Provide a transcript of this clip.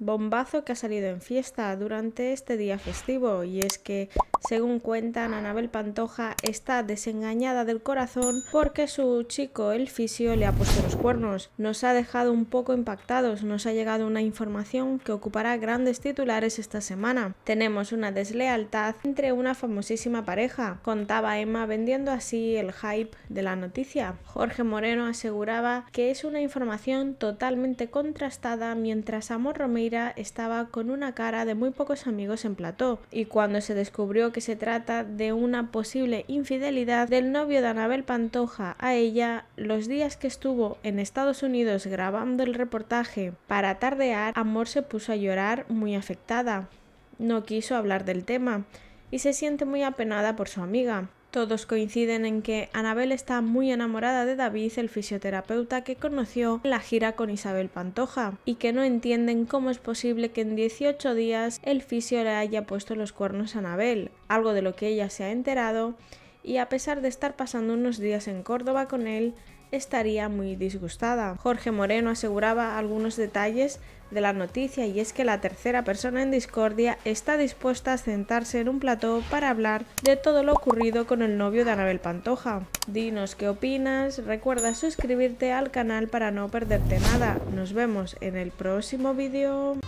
Bombazo que ha salido en fiesta durante este día festivo y es que según cuentan, Anabel Pantoja está desengañada del corazón porque su chico, el fisio, le ha puesto los cuernos. Nos ha dejado un poco impactados, nos ha llegado una información que ocupará grandes titulares esta semana. Tenemos una deslealtad entre una famosísima pareja, contaba Emma vendiendo así el hype de la noticia. Jorge Moreno aseguraba que es una información totalmente contrastada mientras Amor Romeira estaba con una cara de muy pocos amigos en plató y cuando se descubrió que se trata de una posible infidelidad del novio de Anabel Pantoja a ella los días que estuvo en Estados Unidos grabando el reportaje. Para tardear, Amor se puso a llorar muy afectada. No quiso hablar del tema y se siente muy apenada por su amiga. Todos coinciden en que Anabel está muy enamorada de David, el fisioterapeuta que conoció en la gira con Isabel Pantoja, y que no entienden cómo es posible que en 18 días el fisio le haya puesto los cuernos a Anabel, algo de lo que ella se ha enterado, y a pesar de estar pasando unos días en Córdoba con él, estaría muy disgustada. Jorge Moreno aseguraba algunos detalles de la noticia y es que la tercera persona en discordia está dispuesta a sentarse en un plató para hablar de todo lo ocurrido con el novio de Anabel Pantoja. Dinos qué opinas, recuerda suscribirte al canal para no perderte nada. Nos vemos en el próximo vídeo.